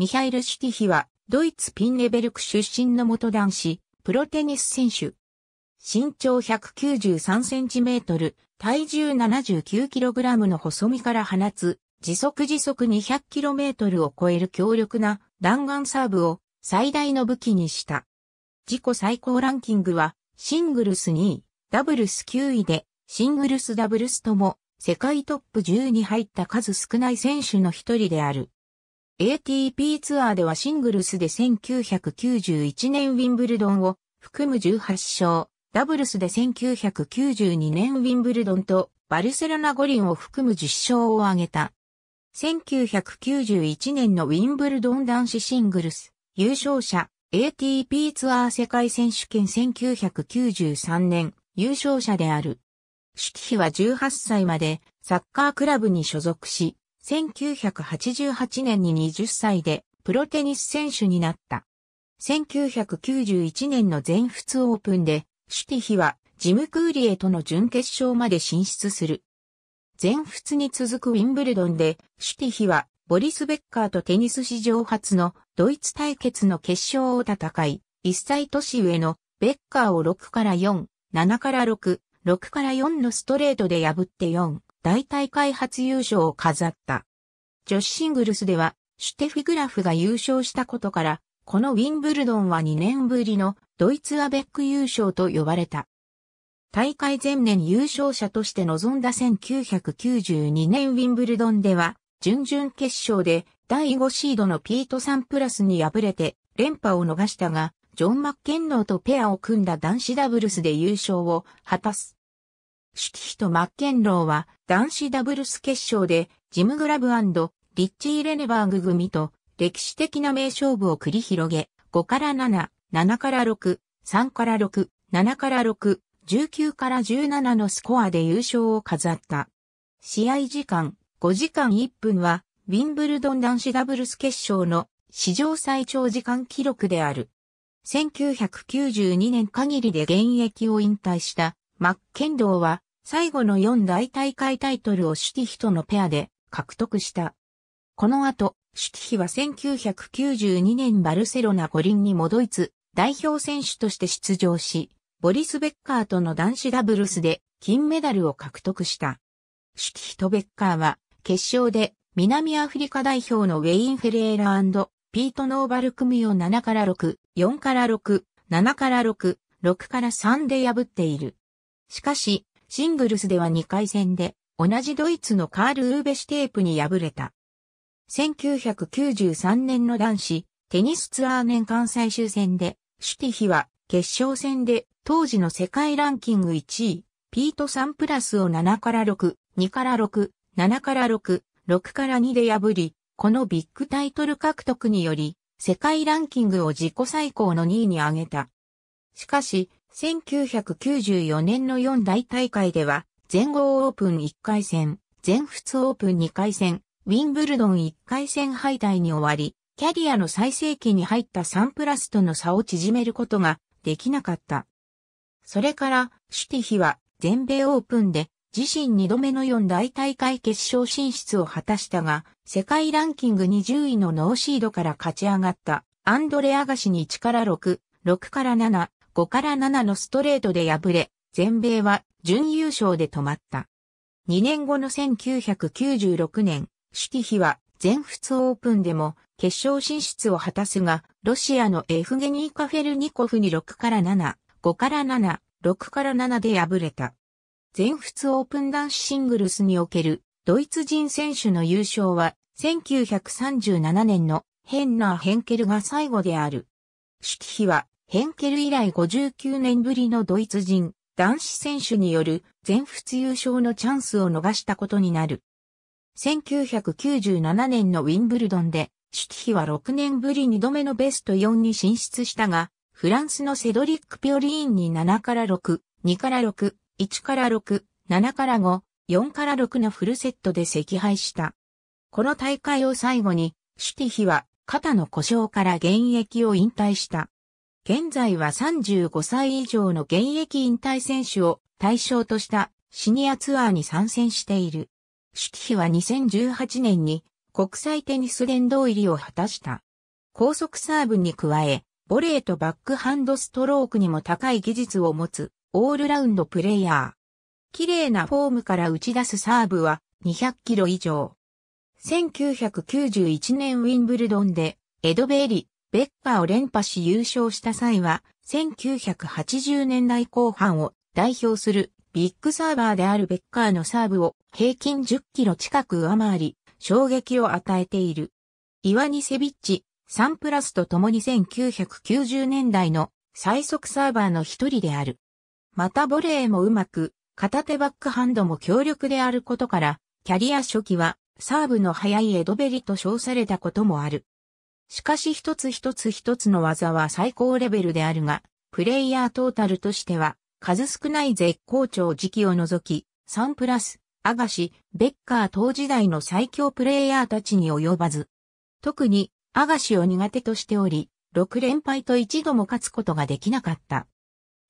ミハイル・シティヒは、ドイツ・ピンネベルク出身の元男子、プロテニス選手。身長193センチメートル、体重79キログラムの細身から放つ、時速時速200キロメートルを超える強力な弾丸サーブを最大の武器にした。自己最高ランキングは、シングルス2位、ダブルス9位で、シングルスダブルスとも、世界トップ10に入った数少ない選手の一人である。ATP ツアーではシングルスで1991年ウィンブルドンを含む18勝、ダブルスで1992年ウィンブルドンとバルセロナ五輪を含む10勝を挙げた。1991年のウィンブルドン男子シングルス優勝者 ATP ツアー世界選手権1993年優勝者である。主期は18歳までサッカークラブに所属し、1988年に20歳でプロテニス選手になった。1991年の全仏オープンで、シュティヒはジム・クーリエとの準決勝まで進出する。全仏に続くウィンブルドンで、シュティヒはボリス・ベッカーとテニス史上初のドイツ対決の決勝を戦い、1歳年上のベッカーを6から4、7から6、6から4のストレートで破って4、大大会初優勝を飾った。女子シングルスでは、シュテフィグラフが優勝したことから、このウィンブルドンは2年ぶりのドイツアベック優勝と呼ばれた。大会前年優勝者として臨んだ1992年ウィンブルドンでは、準々決勝で第5シードのピート・サンプラスに敗れて連覇を逃したが、ジョン・マッケンノーとペアを組んだ男子ダブルスで優勝を果たす。シキヒとマッケンローは男子ダブルス決勝でジム・グラブリッチー・レネバーグ組と歴史的な名勝負を繰り広げ、5から7、7から6、3から6、7から6、19から17のスコアで優勝を飾った。試合時間5時間1分は、ウィンブルドン男子ダブルス決勝の史上最長時間記録である。1992年限りで現役を引退したマッケンローは最後の4大大会タイトルをシュティヒとのペアで獲得した。この後、シュティヒは1992年バルセロナ五輪に戻り、つ、代表選手として出場し、ボリス・ベッカーとの男子ダブルスで金メダルを獲得した。シュティヒとベッカーは決勝で南アフリカ代表のウェイン・フェレーラピート・ノーバル組を7から6、4から6、7から6、6から3で破っている。しかし、シングルスでは2回戦で、同じドイツのカール・ウーベシテープに敗れた。1993年の男子、テニスツアー年間最終戦で、シュティヒは決勝戦で当時の世界ランキング1位、ピートサンプラスを7から6、2から6、7から6、6から2で破り、このビッグタイトル獲得により、世界ランキングを自己最高の2位に上げた。しかし、1994年の4大大会では、全豪オープン1回戦、全仏オープン2回戦、ウィンブルドン1回戦敗退に終わり、キャリアの最盛期に入ったサンプラスとの差を縮めることができなかった。それから、シュティヒは全米オープンで自身2度目の4大大会決勝進出を果たしたが、世界ランキング20位のノーシードから勝ち上がったアンドレアガシに1から6、6から7、5から7のストレートで敗れ、全米は準優勝で止まった。2年後の1996年、シュティヒは全仏オープンでも決勝進出を果たすが、ロシアのエフゲニー・カフェルニコフに6から7、5から7、6から7で敗れた。全仏オープン男子シングルスにおけるドイツ人選手の優勝は1937年のヘンナー・ヘンケルが最後である。シュティヒはヘンケル以来59年ぶりのドイツ人、男子選手による全仏優勝のチャンスを逃したことになる。1997年のウィンブルドンで、シュティヒは6年ぶり2度目のベスト4に進出したが、フランスのセドリック・ピオリーンに7から6、2から6、1から6、7から5、4から6のフルセットで惜敗した。この大会を最後に、シュティヒは肩の故障から現役を引退した。現在は35歳以上の現役引退選手を対象としたシニアツアーに参戦している。主記費は2018年に国際テニス連動入りを果たした。高速サーブに加え、ボレーとバックハンドストロークにも高い技術を持つオールラウンドプレイヤー。綺麗なフォームから打ち出すサーブは200キロ以上。1991年ウィンブルドンでエド・ベーリ、ベッカーを連覇し優勝した際は、1980年代後半を代表するビッグサーバーであるベッカーのサーブを平均10キロ近く上回り、衝撃を与えている。イワニセビッチ、サンプラスと共に1990年代の最速サーバーの一人である。またボレーもうまく、片手バックハンドも強力であることから、キャリア初期はサーブの速いエドベリと称されたこともある。しかし一つ一つ一つの技は最高レベルであるが、プレイヤートータルとしては、数少ない絶好調時期を除き、3プラス、アガシ、ベッカー等時代の最強プレイヤーたちに及ばず。特に、アガシを苦手としており、6連敗と一度も勝つことができなかった。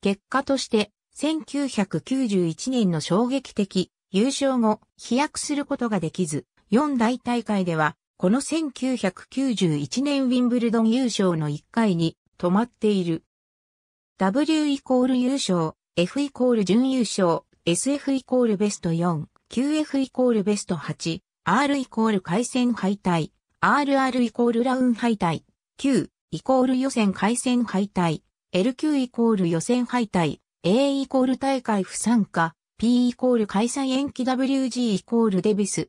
結果として、1991年の衝撃的優勝後、飛躍することができず、4大大会ではこの1991年ウィンブルドン優勝の1回に止まっている。W イコール優勝、F イコール準優勝、SF イコールベスト4、QF イコールベスト8、R イコール回戦敗退、RR イコールラウン敗退、Q イコール予選回戦敗退、LQ イコール予選敗退、A イコール大会不参加、P イコール開催延期 WG イコールデビス、